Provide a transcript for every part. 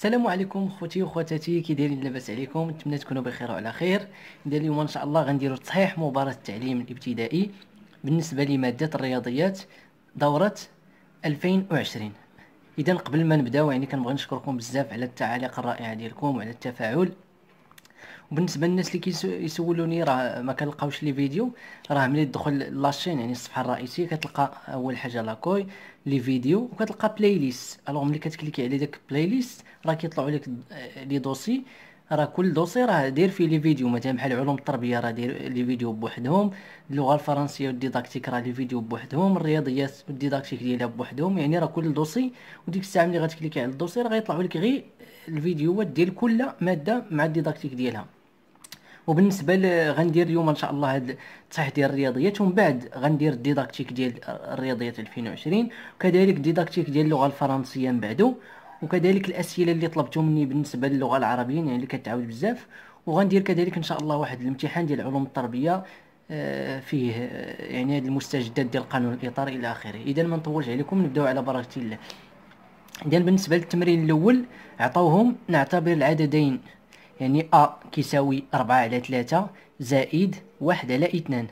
السلام عليكم خوتي وخواتاتي كي دايرين لاباس عليكم نتمنى تكونوا بخير وعلى خير ندير اليوم ان شاء الله غنديروا تصحيح مباراه التعليم الابتدائي بالنسبه لماده الرياضيات دوره 2020 اذا قبل ما نبداو يعني كنبغي نشكركم بزاف على التعاليق الرائعه ديالكم وعلى التفاعل وبالنسبه للناس اللي كيسولوني راه ما كنلقاوش لي فيديو راه ملي تدخل لاشين يعني الصفحه الرئيسيه كتلقى اول حاجه لاكوي لي فيديو وكتلقى بلاي ليست الوغ ملي كتكليكي على داك بلاي ليست راه كيطلعوا لك لي دوسي راه كل دوسي راه داير فيه لي فيديو مثلا بحال علوم التربيه راه داير لي فيديو بوحدهم اللغه الفرنسيه والديداكتيك راه لي فيديو بوحدهم الرياضيات والديداكتيك ديالها بوحدهم يعني راه كل دوسي وديك الساعه ملي غتكليكي على الدوسي راه غيطلعوا لك غير الفيديوهات ديال كل ماده مع الديداكتيك ديالها وبالنسبه غندير اليوم ان شاء الله التصحيح ديال الرياضيات ومن بعد غندير الديداكتيك ديال الرياضيات 2020 وكذلك الديداكتيك ديال اللغه الفرنسيه من بعده وكذلك الاسئله اللي طلبتو مني بالنسبه للغه العربيه يعني اللي كتعاود بزاف وغندير كذلك ان شاء الله واحد الامتحان ديال علوم التربيه آه، فيه آه، يعني هاد المستجدات ديال القانون الاطار الى اخره اذا ما نطولش عليكم نبداو على بركه الله اذا بالنسبه للتمرين الاول عطاوهم نعتبر العددين يعني ا كيساوي 4 على 3 زائد 1 على 2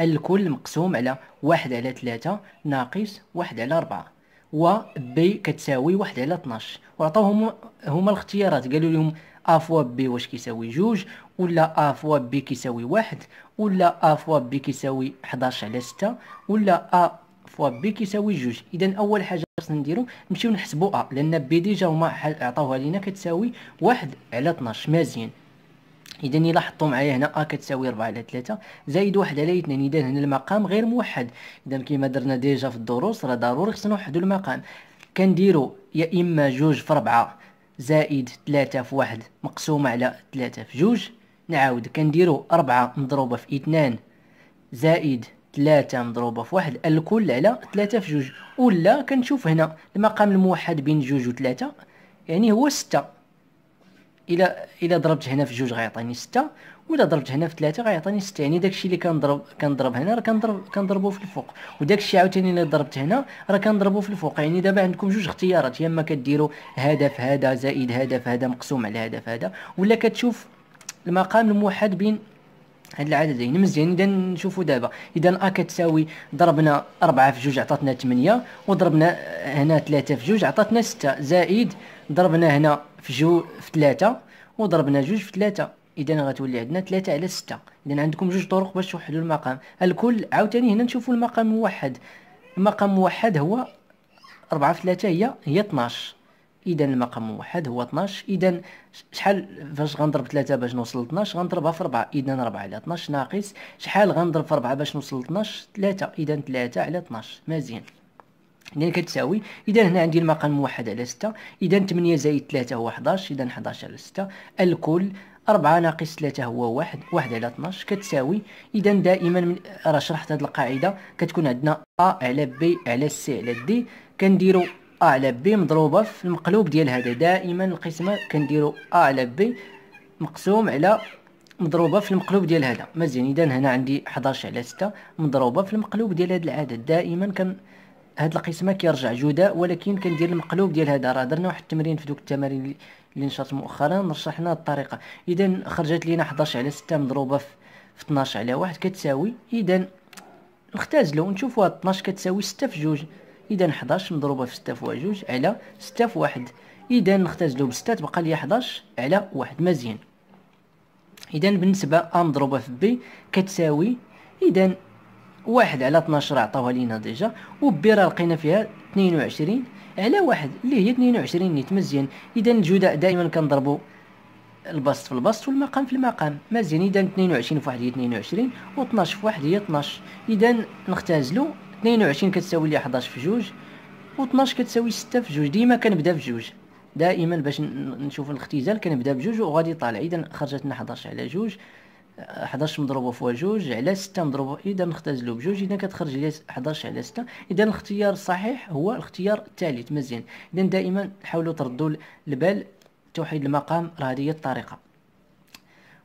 الكل مقسوم على 1 على 3 ناقص 1 على 4 و بي كتساوي واحد على 12 وعطاوهم هما الاختيارات قالوا لهم ا فوا بي واش كيساوي جوج ولا ا فوا بي كيساوي واحد ولا ا فوا بي كيساوي 11 على 6 ولا ا فوا بي كيساوي جوج اذا اول حاجه خصنا نديرو نمشيو نحسبو ا لان بي ديجا هما عطاوها لينا كتساوي واحد على 12 مزيان اذا الا حطوا معايا هنا ا آه، كتساوي 4 على 3 زائد 1 على 2 اذا هنا المقام غير موحد اذا كما درنا ديجا في الدروس راه ضروري خصنا نوحدوا المقام كنديروا يا اما 2 في 4 زائد 3 في 1 مقسومه على 3 في 2 نعاود كنديروا 4 مضروبه في 2 زائد 3 مضروبه في 1 الكل على 3 في 2 ولا كنشوف هنا المقام الموحد بين 2 و 3 يعني هو 6 الا الا ضربت هنا في جوج غيعطيني ستة ولا ضربت هنا في ثلاثة غيعطيني ستة يعني داكشي اللي كنضرب كنضرب هنا راه كنضرب كنضربو في الفوق وداكشي عاوتاني اللي ضربت هنا راه كنضربو في الفوق يعني دابا عندكم جوج اختيارات يا اما كديروا هدف هذا زائد هدف هذا مقسوم على هدف هذا ولا كتشوف المقام الموحد بين هاد العددين مزيان اذا نشوفوا دابا اذا ا كتساوي ضربنا 4 في جوج عطاتنا 8 وضربنا هنا 3 في جوج عطاتنا 6 زائد ضربنا هنا في جو في ثلاثة وضربنا جوج في ثلاثة اذا غتولي عندنا ثلاثة على ستة اذا عندكم جوج طرق باش توحدوا المقام الكل عاوتاني هنا نشوفوا المقام موحد المقام موحد هو ربعة في ثلاثة هي هي 12 اذا المقام موحد هو 12 اذا شحال فاش غنضرب ثلاثة باش نوصل ل 12 غنضربها في أربعة اذا أربعة على 12 ناقص شحال غنضرب في أربعة باش نوصل ل 12 اذا ثلاثة على 12 مزيان اللي كتساوي اذا هنا عندي المقام موحد على 6 اذا 8 زائد 3 هو 11 اذا 11 على 6 الكل 4 ناقص 3 هو 1 1 على 12 كتساوي اذا دائما راه شرحت هذه القاعده كتكون عندنا ا على بي على سي على دي كنديروا ا على بي مضروبه في المقلوب ديال هذا دائما القسمه كنديروا ا على بي مقسوم على مضروبه في المقلوب ديال هذا مزيان اذا هنا عندي 11 على 6 مضروبه في المقلوب ديال هذا العدد دائما كن هاد القسمه كيرجع جوده ولكن كندير المقلوب ديال هذا راه درنا واحد التمرين في دوك التمارين اللي نشرت مؤخرا رشحنا الطريقه اذا خرجت لينا 11 على 6 مضروبه في في 12 على 1 كتساوي اذا نختازلو ونشوفوا 12 كتساوي 6 في 2 اذا 11 مضروبه في 6 في 2 على 6 في 1 اذا نختازلو ب 6 تبقى لي 11 على 1 مزيان اذا بالنسبه ا مضروبه في بي كتساوي اذا واحد على 12 عطاوها لينا ديجا وبيرة لقينا فيها 22 على واحد اللي هي 22 نيت مزيان اذا الجداء دائما كنضربوا البسط في البسط والمقام في المقام مزيان اذا 22 في واحد هي 22 و12 في واحد هي 12 اذا نختزلوا 22 كتساوي لي 11 في جوج و12 كتساوي 6 في جوج ديما كنبدا في جوج دائما باش نشوف الاختزال كنبدا بجوج وغادي طالع اذا خرجت لنا 11 على جوج 11 مضروبه فوا جوج على 6 مضروبه اذا نختزلو بجوج اذا كتخرج لي 11 على 6 اذا الاختيار الصحيح هو الاختيار الثالث مزيان اذا دائما حاولوا تردوا البال توحيد المقام راه هذه هي الطريقه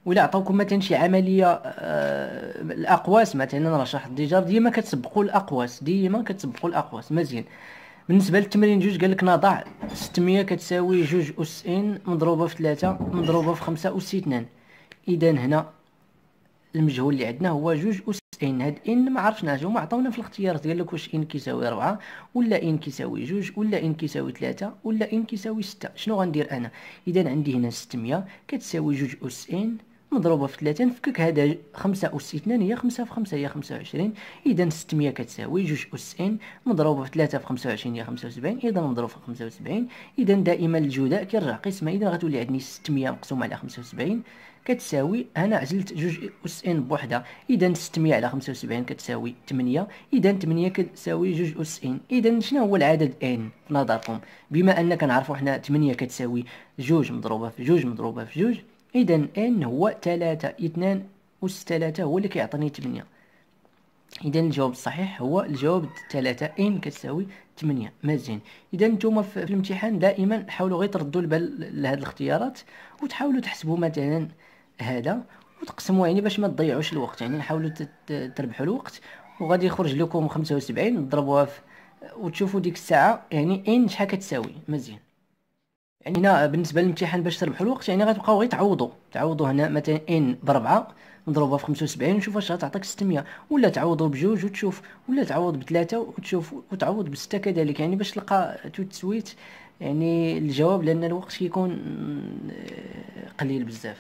ولا عطاوكم مثلا شي عمليه آه الاقواس مثلا راه شرح الديجار ديما كتسبقوا الاقواس ديما كتسبقوا الاقواس مزيان بالنسبه للتمرين جوج قال لك نضع 600 كتساوي جوج أس إن مضروبه في 3 مضروبه في 5 أس 2 اذا هنا المجهول اللي عندنا هو جوج أس ان هاد ان ما عرفناش هما عطاونا في الاختيار ديال لك واش ان كيساوي 4 ولا ان كيساوي جوج ولا ان كيساوي 3 ولا ان كيساوي 6 شنو غندير انا اذا عندي هنا 600 كتساوي جوج أس ان مضروبه في 3 نفكك هذا 5 أس 2 هي 5 في 5 هي 25 اذا 600 كتساوي جوج أس ان مضروبه في 3 في 25 هي 75 اذا مضروبه في 75 اذا دائما الجداء كيرجع قسمه اذا غتولي عندي 600 مقسومه على 75 كتساوي هنا عزلت جوج ان بوحدة إذا 600 على 75 كتساوي 8 إذا 8 كتساوي جوج ان إذا شنو هو العدد إن في نظركم بما أن كنعرفوا حنا 8 كتساوي جوج مضروبة في جوج مضروبة في جوج إذا إن هو 3 2 أس 3 هو اللي كيعطيني 8 اذا الجواب الصحيح هو الجواب 3 ان كتساوي 8 مزيان اذا نتوما في الامتحان دائما حاولوا غير تردوا البال لهذه الاختيارات وتحاولوا تحسبوا مثلا هذا وتقسموا يعني باش ما تضيعوش الوقت يعني نحاولوا تربحوا الوقت وغادي يخرج لكم 75 ضربوها في وتشوفوا ديك الساعه يعني ان شحال كتساوي مزيان يعني هنا بالنسبه للامتحان باش تربحوا الوقت يعني غتبقاو غير تعوضوا تعوضوا هنا مثلا ان بربعة نضربها في 75 ونشوف واش غتعطيك 600 ولا تعوضوا بجوج وتشوف ولا تعوض بثلاثه وتشوف وتعوض بسته كذلك يعني باش تلقى تسويت يعني الجواب لان الوقت كيكون آه، قليل بزاف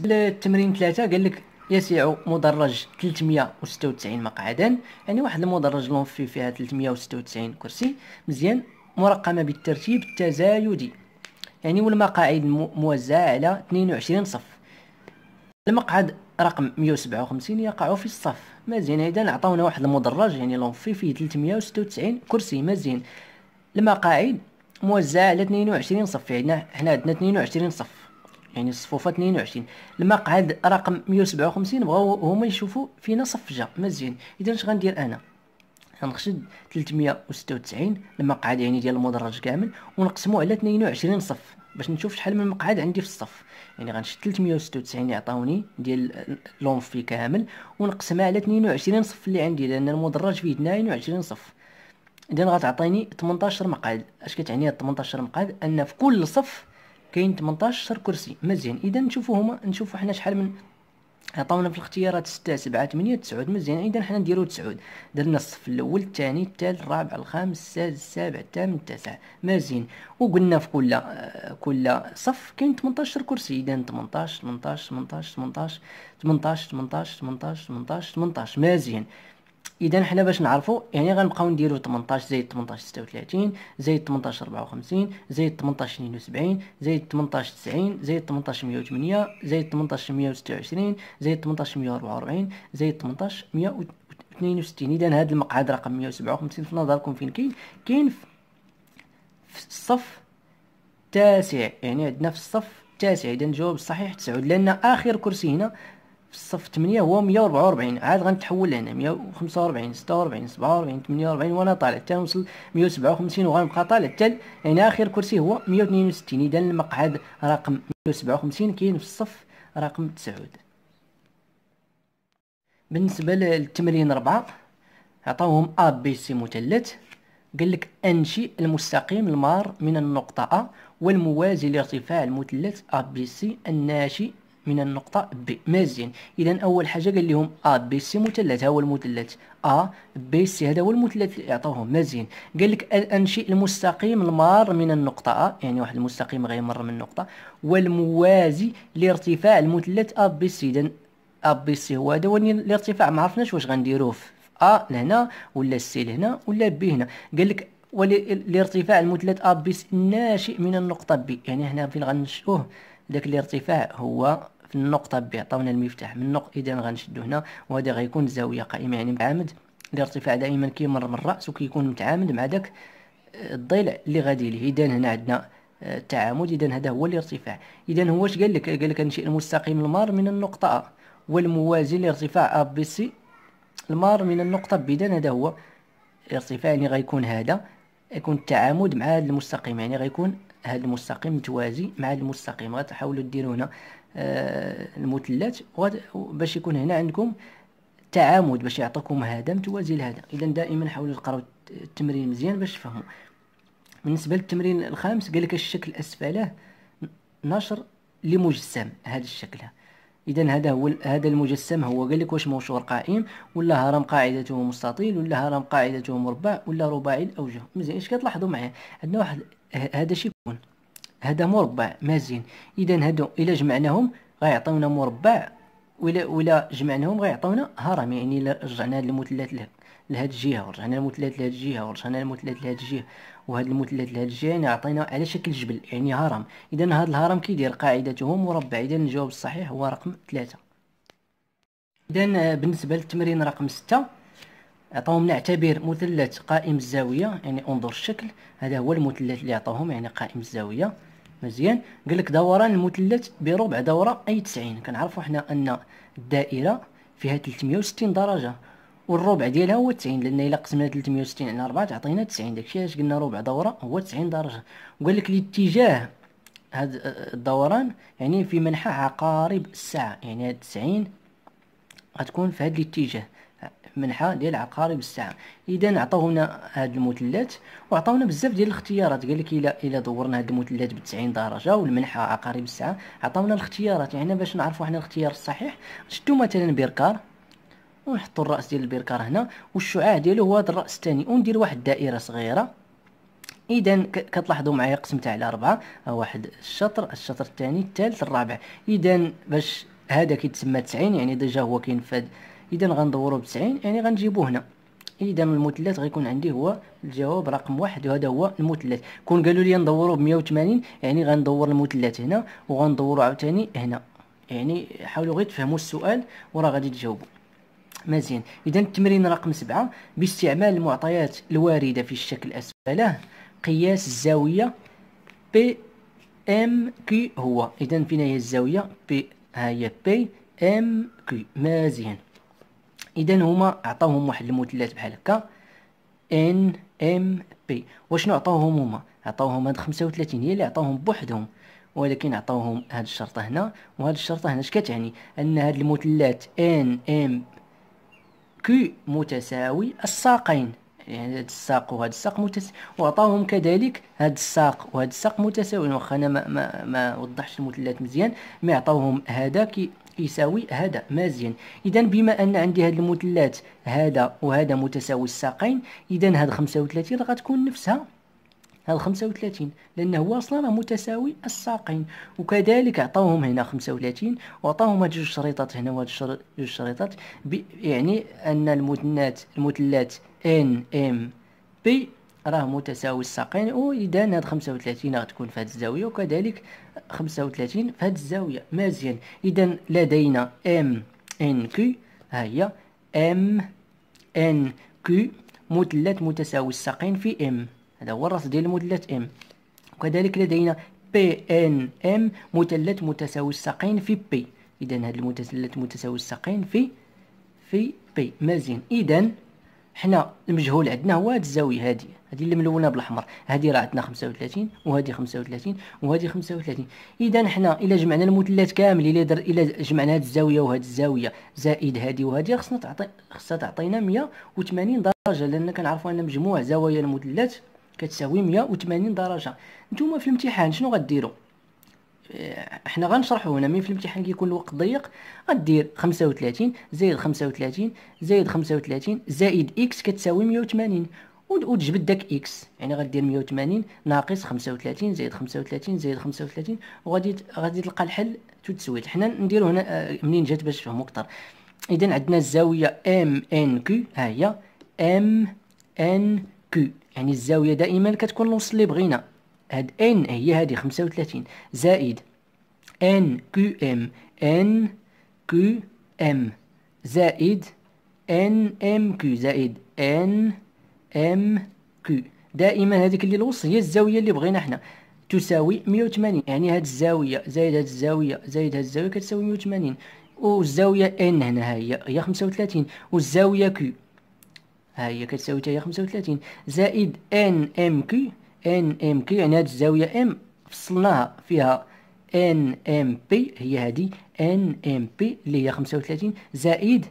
بالنسبه للتمرين 3 قال لك يسع مدرج 396 مقعدا يعني واحد المدرج لونفي فيها 396 كرسي مزيان مرقمه بالترتيب التزايدي يعني والمقاعد موزعه على 22 صف المقعد رقم 157 يقع في الصف مزيان اذا عطاونا واحد المدرج يعني لونفي فيه 396 كرسي مزيان المقاعد موزعه على 22 صف يعني هنا عندنا 22 صف يعني الصفوفه 22 المقعد رقم 157 بغاو هما يشوفوا فينا صفجه مزيان اذا اش غندير انا غنخشد 396 المقعد يعني ديال المدرج كامل ونقسمو على 22 صف باش نشوف شحال من مقعد عندي في الصف يعني غنشد 396 اللي عطاوني ديال لونفي كامل ونقسمها على 22 صف اللي عندي لان المدرج فيه 22 صف اذا غتعطيني 18 مقعد اش كتعني 18 مقعد ان في كل صف كاين 18 كرسي مزيان اذا نشوفوا هما نشوفوا حنا شحال من عطاونا في الاختيارات 6 7 8 9 مزيان اذا حنا نديرو 9 درنا الصف الاول الثاني الثالث الرابع الخامس السادس السابع الثامن التاسع مزيان وقلنا في كل كل صف كاين 18 كرسي اذا 18 18 18 18 18 18 18 18 18 مزيان اذا حنا باش نعرفوا يعني غنبقاو نديروا 18 زائد 18 36 زائد 18 54 زائد 18 72 زائد 18 90 زائد 18 108 زائد 18 126 زائد 18 144 زائد 18 162 اذا هذا المقعد رقم 157 في نظركم فين كاين كاين في الصف التاسع يعني عندنا في الصف التاسع اذا الجواب الصحيح 9 لان اخر كرسي هنا في الصف 8 هو 144 عاد غنتحول لهنا 145 46 47 48 وانا طالع حتى نوصل 157 وغنبقى طالع حتى يعني اخر كرسي هو 162 اذا المقعد رقم 157 كاين في الصف رقم 9 بالنسبه للتمرين 4 عطاوهم ا بي سي مثلث قال لك انشئ المستقيم المار من النقطه ا والموازي لارتفاع المثلث ا بي سي الناشئ من النقطة B مزيان إذا أول حاجة قال لهم A B C مثلث ها هو المثلث A B C هذا هو المثلث اللي عطاوهم مزيان قال لك الأنشئ المستقيم المار من النقطة A يعني واحد المستقيم غيمر من النقطة والموازي لارتفاع المثلث A B C إذا A B C هو هذا والارتفاع ما عرفناش واش غنديروه في A لهنا ولا C لهنا ولا B هنا قال لك ولارتفاع المثلث A B C الناشئ من النقطة B يعني هنا فين غنشئوه داك الارتفاع هو في النقطه بي عطاونا المفتاح من النقطه اذا غنشدو هنا وهذا غيكون زاويه قائمه يعني متعامد الارتفاع دائما كيمر من الراس وكيكون متعامد مع داك آه، الضلع اللي غادي ليه اذا هنا عندنا آه، التعامد اذا هذا هو الارتفاع اذا هو اش قال لك قال لك أنشئ المستقيم المار من النقطه ا والموازي لارتفاع ا بي سي المار من النقطه بي اذا هذا هو الارتفاع اللي غيكون هذا يكون التعامد مع هذا المستقيم يعني غيكون هذا المستقيم متوازي مع المستقيم غتحاولوا ديروا هنا آه، المثلث باش يكون هنا عندكم تعامد باش يعطيكم هذا متوازي لهذا اذا دائما حاولوا تقراو التمرين مزيان باش تفهموا بالنسبه للتمرين الخامس قال لك الشكل اسفله نشر لمجسم هذا الشكل هذا اذا هذا هو هذا المجسم هو قال لك واش موشور قائم ولا هرم قاعدته مستطيل ولا هرم قاعدته مربع ولا رباعي الاوجه مزيان اش كتلاحظوا معايا عندنا واحد هذا شي كون هذا مربع مزيان اذا هادو الا جمعناهم غيعطيونا مربع ولا ولا جمعناهم غيعطيونا هرم يعني الا رجعنا المثلث لهاد الجهه ورجعنا المثلث لهاد الجهه ورجعنا المثلث لهاد الجهه وهذا المثلث الجاني عطينا على شكل جبل يعني هرم اذا هذا الهرم كيدير قاعدته مربع اذا الجواب الصحيح هو رقم ثلاثة اذا آه، بالنسبه للتمرين رقم ستة عطاهم نعتبر مثلث قائم الزاويه يعني انظر الشكل هذا هو المثلث اللي عطاهم يعني قائم الزاويه مزيان قال لك دوران المثلث بربع دوره اي 90 كنعرفوا حنا ان الدائره فيها 360 درجه والربع ديالها هو 90 لان الا قسمنا 360 على 4 تعطينا 90 داكشي علاش قلنا ربع دوره هو 90 درجه وقال لك الاتجاه هذا الدوران يعني في منحى عقارب الساعه يعني 90 غتكون في هذا الاتجاه منحى ديال عقارب الساعه اذا عطاونا هاد المثلث وعطاونا بزاف ديال الاختيارات قال لك الا الا دورنا هاد المثلث ب 90 درجه والمنحى عقارب الساعه عطاونا الاختيارات يعني باش نعرفوا حنا الاختيار الصحيح شتو مثلا بركار ونحطوا الراس ديال البركار هنا والشعاع ديالو هو هذا الراس الثاني وندير واحد الدائره صغيره اذا كتلاحظوا معايا قسمتها على اربعه واحد الشطر الشطر الثاني الثالث الرابع اذا باش هذا كيتسمى 90 يعني ديجا هو كاين فهاد اذا غندورو ب 90 يعني غنجيبوه هنا اذا المثلث غيكون عندي هو الجواب رقم واحد وهذا هو المثلث كون قالوا لي ندورو ب 180 يعني غندور المثلث هنا وغندوروا عاوتاني هنا يعني حاولوا غير تفهموا السؤال وراه غادي تجاوبوا مزيان اذا التمرين رقم سبعة باستعمال المعطيات الوارده في الشكل اسفله قياس الزاويه بي ام كي هو اذا فينا هي الزاويه بي ها هي بي ام كي مزيان اذا هما عطاوهم واحد المثلث بحال هكا ان ام بي واشنو عطاوهم هما عطاوهم هاد 35 هي اللي عطاوهم بوحدهم ولكن عطاوهم هاد الشرطه هنا وهاد الشرطه هنا اش كتعني ان هاد المثلث ان ام كي متساوي الساقين يعني هذا الساق وهذا الساق متساوي وعطاهم كذلك هذا الساق وهذا الساق متساويين واخا انا ما, ما, ما وضحش المثلث مزيان ما عطاوهم هذا كي يساوي هذا مزيان اذا بما ان عندي هذا المثلث هذا وهذا متساوي الساقين اذا هذا 35 غتكون نفسها هذا 35 لانه هو اصلا متساوي الساقين وكذلك عطاوهم هنا 35 وعطاوهم هاد جوج شريطات هنا وهاد جوج شريطات يعني ان المثنات المثلث ان ام بي راه متساوي الساقين واذا هاد 35 غتكون في هاد الزاويه وكذلك 35 في هاد الزاويه مزيان اذا لدينا ام ان كي ها هي ام ان كي مثلث متساوي الساقين في ام هذا هو الراس ديال المثلث ام وكذلك لدينا بي ان ام مثلث متساوي الساقين في بي اذا هذا المثلث متساوي الساقين في في بي مزيان اذا حنا المجهول عندنا هو هاد الزاويه هادي هادي اللي ملونه بالاحمر هادي راه عندنا 35 وهادي 35 وهادي 35 اذا حنا الا جمعنا المثلث كامل الا در الا جمعنا هاد الزاويه وهاد الزاويه زائد هادي وهادي خصنا تعطي خصها تعطينا 180 درجه لان كنعرفوا ان مجموع زوايا المثلث كتساوي 180 درجه نتوما في الامتحان شنو غديروا احنا آه، غنشرحوا هنا مين في الامتحان كيكون الوقت ضيق غدير 35 زائد 35 زائد 35 زائد اكس كتساوي 180 وتجبد داك اكس يعني غدير 180 ناقص 35 زائد 35 زائد 35 وغادي غادي تلقى الحل تتسويت حنا نديرو هنا آه، منين جات باش تفهموا اكثر اذا عندنا الزاويه ام ان كيو ها هي ام ان كو يعني الزاويه دائما كتكون الوصل اللي بغينا هاد ان هي هادي 35 زائد ان كو ام ان كو ام زائد ان ام كو زائد ان ام كو دائما هذيك اللي الوسط هي الزاويه اللي بغينا حنا تساوي 180 يعني هاد الزاويه زائد هاد الزاويه زائد هاد الزاويه كتساوي 180 والزاويه ان هنا هي هي 35 والزاويه كو ها هي كتساوي حتى هي 35 زائد ان ام كي ان ام كي يعني هاد الزاويه ام فصلناها فيها ان ام بي هي هادي ان ام بي اللي هي 35 زائد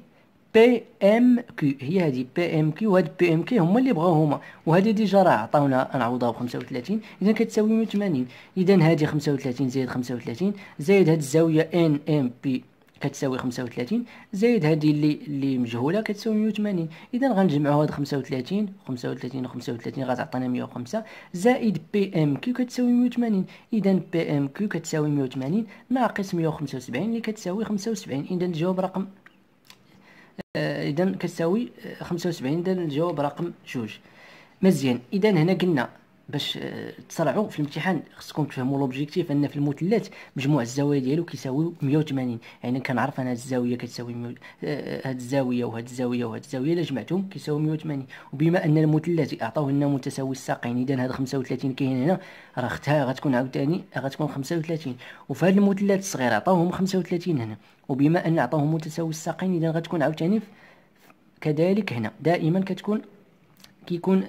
بي ام كي هي هادي بي ام كي وهاد بي ام كي هما اللي بغاو هما وهذا ديجا راه عطاونا نعوضها ب 35 اذا كتساوي 180 اذا هادي 35 زائد 35 زائد هاد الزاويه ان ام بي كتساوي 35 زائد هذه اللي اللي مجهوله كتساوي 180 اذا غنجمعوا هاد 35 35 و 35 غتعطينا 105 زائد بي ام كيو كتساوي 180 اذا بي ام كيو كتساوي 180 ناقص 175 اللي كتساوي 75 اذا الجواب رقم آه، اذا كتساوي 75 اذا الجواب رقم جوج مزيان اذا هنا قلنا باش تصرعوا في الامتحان خصكم تفهموا لوبجيكتيف ان في المثلث مجموع الزوايا ديالو كيساوي 180 يعني كنعرف انا هذه الزاويه كتساوي ميو... آه، هاد الزاويه وهاد الزاويه وهاد الزاويه الا جمعتهم كيساوي 180 وبما ان المثلث اعطوه لنا متساوي الساقين اذا هاد 35 كاين هنا راه اختها غتكون عاوتاني غتكون 35 وفي هاد المثلث الصغير عطاوهم 35 هنا وبما ان عطاوهم متساوي الساقين اذا غتكون عاوتاني كذلك هنا دائما كتكون كيكون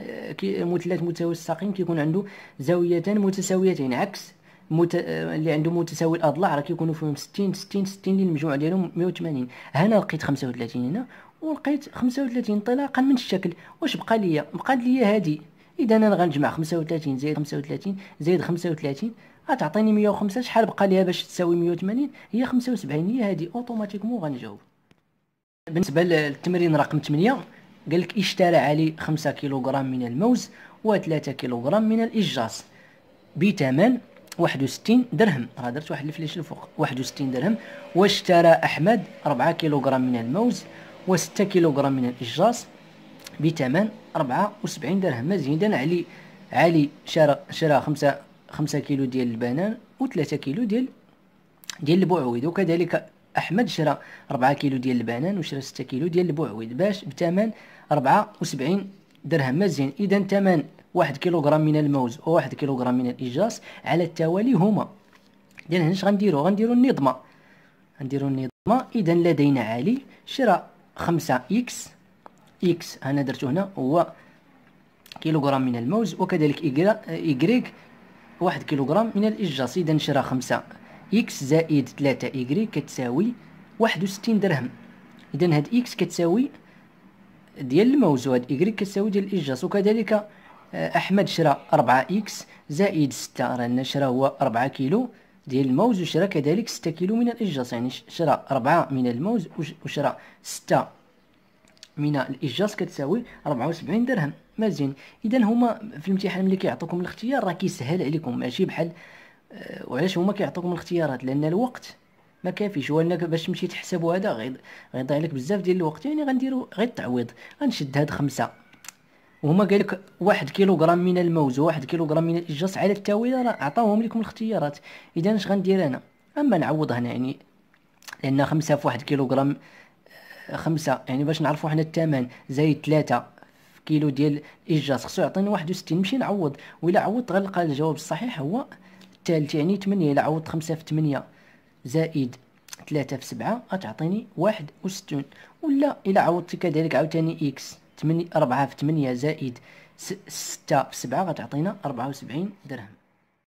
مثلث متوسقين كيكون عنده زاويتان متساويتين عكس مت... اللي عنده متساوي الاضلاع راه كيكونوا فيهم 60 60 60 اللي المجموع ديالهم 180 هنا لقيت 35 هنا ولقيت 35 انطلاقا من الشكل واش بقى ليا بقى ليا هادي اذا انا غنجمع 35 زائد 35 زائد 35 غتعطيني 105 شحال بقى ليها باش تساوي 180 هي 75 هي هادي اوتوماتيكمون غنجاوب بالنسبه للتمرين رقم 8 قال لك اشترى علي 5 كيلوغرام من الموز و3 كيلوغرام من الإجاص بثمن 61 درهم راه درت واحد الفليش الفوق 61 درهم واشترى احمد 4 كيلوغرام من الموز و6 كيلوغرام من الاجاص بثمن 74 درهم مزيدا علي علي شرى شرى 5 5 كيلو ديال البنان و3 كيلو ديال ديال البعويد وكذلك احمد شرى 4 كيلو ديال البنان وشرى 6 كيلو ديال البعويد باش بثمن 74 درهم مزيان اذا ثمن واحد كيلوغرام من الموز وواحد كيلوغرام من الاجاص على التوالي هما اذا هنا اش غنديرو غنديرو النظمه غنديرو النظمه اذا لدينا علي شراء 5 اكس اكس انا درتو هنا هو كيلوغرام من الموز وكذلك إكريك واحد كيلوغرام من الإجاص إذا شراء خمسة إكس زائد ثلاثة إكريك كتساوي واحد وستين درهم إذا هاد إكس كتساوي ديال الموز هاد إكريك كتساوي ديال الإجاس وكذلك آه، أحمد شرا ربعة إكس زائد ستة رأنا شرى شرا هو ربعة كيلو ديال الموز وشرا كذلك ستة كيلو من الإجاس يعني شرا ربعة من الموز وشرا ستة من الإجاس كتساوي ربعة وسبعين درهم مزيان إذا هما في الامتحان ملي كيعطوكم الاختيار راه كيسهل عليكم ماشي بحال آه، وعلاش هما كيعطوكم الاختيارات لأن الوقت ما كافيش هو انك باش تمشي تحسب هذا غيضيع لك بزاف ديال الوقت يعني غنديرو غير التعويض غنشد هاد خمسة وهما قال لك واحد كيلوغرام من الموز واحد كيلوغرام من الجص على التاويله راه عطاوهم لكم الاختيارات اذا اش غندير انا اما نعوض هنا يعني لان خمسة في واحد كيلوغرام آه، خمسة يعني باش نعرفوا حنا الثمن زائد ثلاثة كيلو ديال الجاز خصو يعطيني واحد وستين نمشي نعوض و الا عوضت غنلقى الجواب الصحيح هو الثالث يعني 8 الا عوضت خمسة في 8 زائد ثلاثة في سبعة غتعطيني واحد وستون ولا إلا عوضتي كذلك عاوتاني إكس تمني أربعة في تمنية زائد ستة في سبعة غتعطينا أربعة وسبعين درهم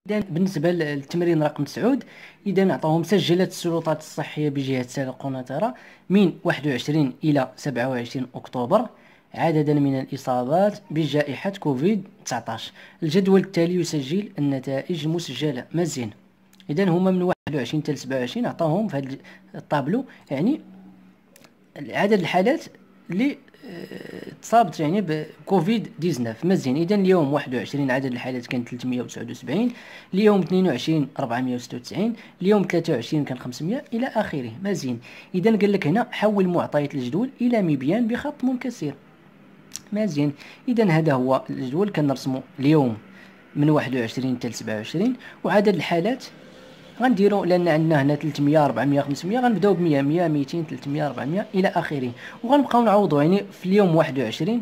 إذا بالنسبة للتمرين رقم تسعود إذا نعطوهم سجلت السلطات الصحية بجهة سالة القناطرة من واحد وعشرين إلى سبعة وعشرين أكتوبر عددا من الإصابات بجائحة كوفيد 19 الجدول التالي يسجل النتائج المسجلة مزين إذا هما من 21 حتى 27 عطاهم في هذا الطابلو يعني عدد الحالات اللي آه، تصابت يعني بكوفيد 19 مزيان اذا اليوم 21 عدد الحالات كان 379 اليوم 22 496 اليوم 23 كان 500 الى اخره مزيان اذا قال لك هنا حول معطيات الجدول الى مبيان بخط منكسر مزيان اذا هذا هو الجدول كنرسمو اليوم من 21 حتى 27 وعدد الحالات غنديروا لان عندنا هنا 300 400 500 غنبداو ب 100 100 200 300 400 الى اخره وغنبقاو نعوضوا يعني في اليوم 21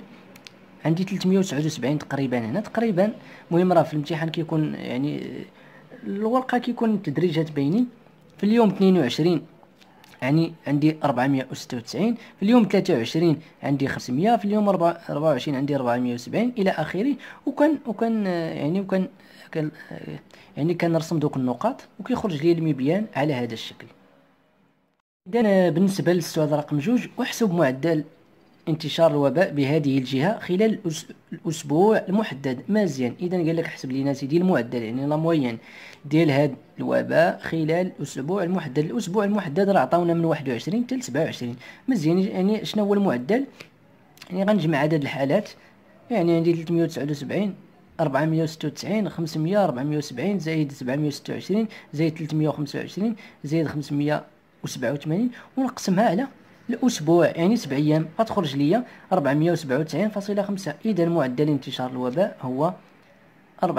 عندي 379 تقريبا هنا تقريبا المهم راه في الامتحان كيكون يعني الورقه كيكون تدريجات بيني في اليوم 22 يعني عندي 496 في اليوم 23 عندي 500 في اليوم 24 عندي 470 الى اخره وكان وكان آه، يعني وكان كان آه، يعني كنرسم دوك النقاط وكيخرج لي المبيان على هذا الشكل اذا بالنسبه للسؤال رقم 2 احسب معدل انتشار الوباء بهذه الجهه خلال الاسبوع المحدد مزيان اذا قال لك حسب لينا سيدي المعدل يعني لا موين ديال هذا الوباء خلال الاسبوع المحدد الاسبوع المحدد راه عطاونا من 21 حتى 27 مزيان يعني شنو هو المعدل يعني غنجمع عدد الحالات يعني عندي 379 496 500 470 زائد 726 زائد 325 زائد 587 ونقسمها على الاسبوع يعني سبع ايام غتخرج ليا 497.5 اذا معدل انتشار الوباء هو 497.5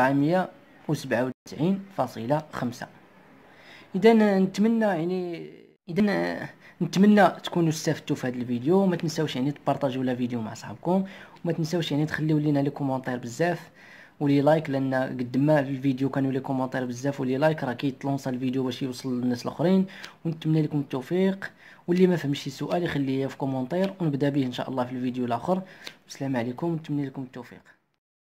اذا نتمنى يعني اذا نتمنى تكونوا استفدتوا في هذا الفيديو وما تنساوش يعني تبارطاجيو لا فيديو مع صحابكم وما تنساوش يعني تخليو لينا لي كومونتير بزاف ولي لايك لان قد ما الفيديو كانوا لي كومونتير بزاف ولي لايك راه كيتلونسا الفيديو باش يوصل للناس الاخرين ونتمنى لكم التوفيق واللي ما فهمش شي سؤال يخليه في كومونتير ونبدا به ان شاء الله في الفيديو الاخر والسلام عليكم نتمنى لكم التوفيق